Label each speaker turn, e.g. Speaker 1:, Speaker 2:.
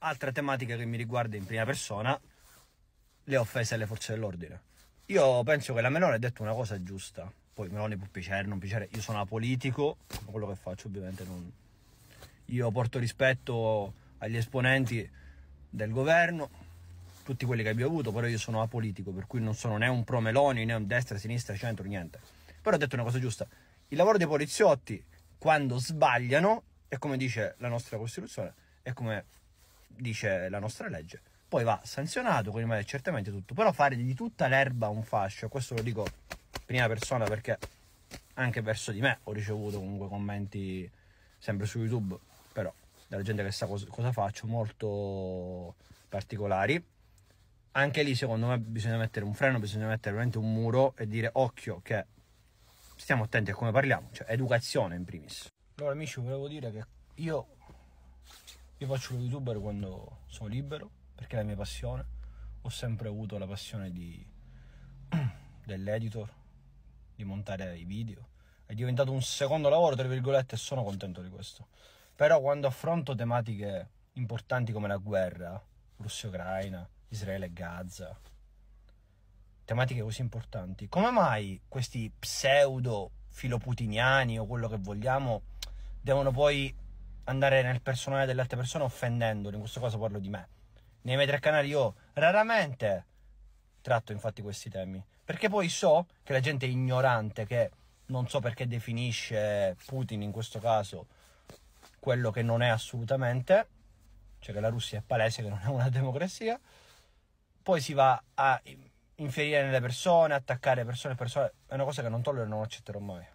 Speaker 1: Altra tematica che mi riguarda in prima persona, le offese alle forze dell'ordine. Io penso che la Meloni ha detto una cosa giusta, poi Meloni può piacere, non piacere, io sono apolitico, quello che faccio ovviamente non... Io porto rispetto agli esponenti del governo, tutti quelli che abbiamo avuto, però io sono apolitico, per cui non sono né un pro Meloni, né un destra, sinistra, centro, niente. Però ho detto una cosa giusta, il lavoro dei poliziotti, quando sbagliano, è come dice la nostra Costituzione, è come dice la nostra legge. Poi va sanzionato con i mezzi certamente tutto, però fare di tutta l'erba un fascio, questo lo dico in prima persona perché anche verso di me ho ricevuto comunque commenti sempre su YouTube, però dalla gente che sa cosa, cosa faccio, molto particolari. Anche lì secondo me bisogna mettere un freno, bisogna mettere veramente un muro e dire occhio che stiamo attenti a come parliamo, cioè educazione in primis. Allora amici volevo dire che io io faccio lo youtuber quando sono libero, perché è la mia passione. Ho sempre avuto la passione di, dell'editor, di montare i video. È diventato un secondo lavoro, tra virgolette, e sono contento di questo. Però quando affronto tematiche importanti come la guerra, Russia-Ucraina, Israele e Gaza, tematiche così importanti, come mai questi pseudo filoputiniani o quello che vogliamo devono poi andare nel personale delle altre persone offendendoli, in questo caso parlo di me. Nei miei tre canali io raramente tratto infatti questi temi, perché poi so che la gente ignorante che non so perché definisce Putin in questo caso quello che non è assolutamente, cioè che la Russia è palese che non è una democrazia, poi si va a inferire nelle persone, attaccare persone e persone, è una cosa che non tollero e non accetterò mai.